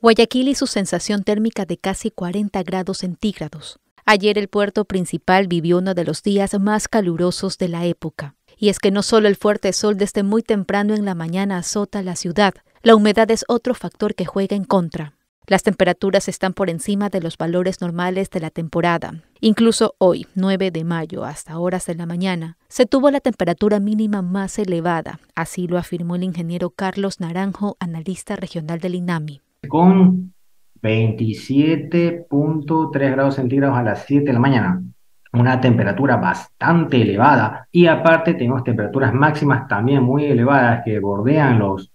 Guayaquil y su sensación térmica de casi 40 grados centígrados. Ayer el puerto principal vivió uno de los días más calurosos de la época. Y es que no solo el fuerte sol desde muy temprano en la mañana azota la ciudad, la humedad es otro factor que juega en contra. Las temperaturas están por encima de los valores normales de la temporada. Incluso hoy, 9 de mayo, hasta horas de la mañana, se tuvo la temperatura mínima más elevada, así lo afirmó el ingeniero Carlos Naranjo, analista regional del INAMI con 27.3 grados centígrados a las 7 de la mañana. Una temperatura bastante elevada y aparte tenemos temperaturas máximas también muy elevadas que bordean los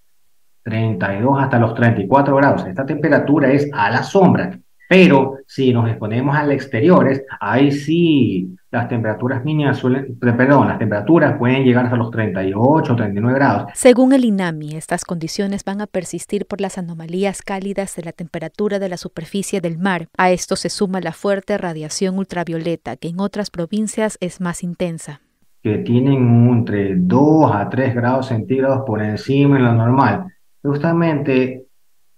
32 hasta los 34 grados. Esta temperatura es a la sombra. Pero si nos exponemos al exterior, ahí sí las temperaturas mínimas suelen, eh, perdón, las temperaturas pueden llegar hasta los 38 o 39 grados. Según el INAMI, estas condiciones van a persistir por las anomalías cálidas de la temperatura de la superficie del mar. A esto se suma la fuerte radiación ultravioleta, que en otras provincias es más intensa que tienen entre 2 a 3 grados centígrados por encima de lo normal. Justamente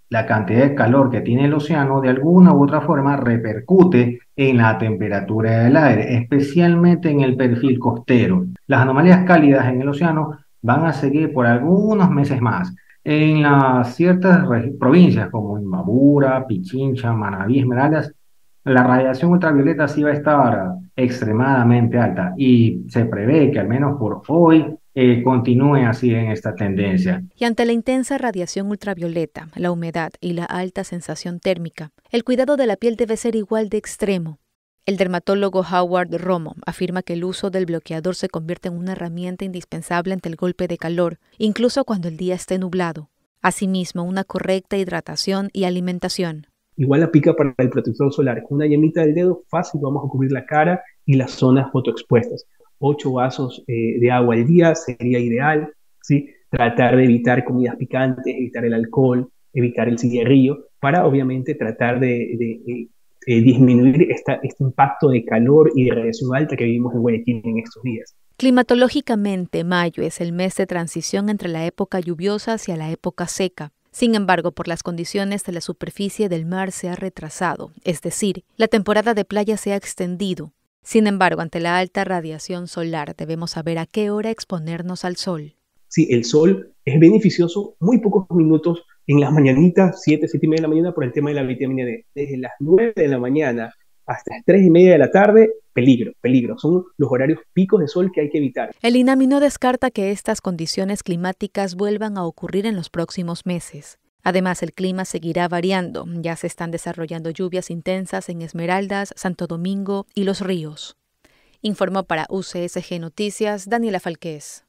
la cantidad de calor que tiene el océano de alguna u otra forma repercute en la temperatura del aire, especialmente en el perfil costero. Las anomalías cálidas en el océano van a seguir por algunos meses más. En las ciertas provincias como Imbabura, Pichincha, Manabí, Esmeraldas, la radiación ultravioleta sí va a estar extremadamente alta y se prevé que al menos por hoy eh, continúe así en esta tendencia. Y ante la intensa radiación ultravioleta, la humedad y la alta sensación térmica, el cuidado de la piel debe ser igual de extremo. El dermatólogo Howard Romo afirma que el uso del bloqueador se convierte en una herramienta indispensable ante el golpe de calor, incluso cuando el día esté nublado. Asimismo, una correcta hidratación y alimentación. Igual aplica para el protector solar. Con una yemita del dedo fácil vamos a cubrir la cara y las zonas fotoexpuestas ocho vasos eh, de agua al día sería ideal, Tratar de evitar comidas picantes, evitar el alcohol, evitar el cigarrillo, para obviamente tratar de, eh, eh, disminuir este impacto de calor y de radiación alta que vivimos en Guayaquil en estos días. Climatológicamente, mayo es el mes de transición entre la época lluviosa hacia la época seca. Sin embargo, por las condiciones de la superficie del mar se ha retrasado, es decir, la temporada de playa se ha extendido, sin embargo, ante la alta radiación solar debemos saber a qué hora exponernos al sol. Sí, el sol es beneficioso muy pocos minutos en las mañanitas, 7, 7 y media de la mañana, por el tema de la vitamina D. Desde las 9 de la mañana hasta las 3 y media de la tarde, peligro, peligro. Son los horarios picos de sol que hay que evitar. El INAMI no descarta que estas condiciones climáticas vuelvan a ocurrir en los próximos meses. Además, el clima seguirá variando. Ya se están desarrollando lluvias intensas en Esmeraldas, Santo Domingo y Los Ríos. Informó para UCSG Noticias Daniela Falqués.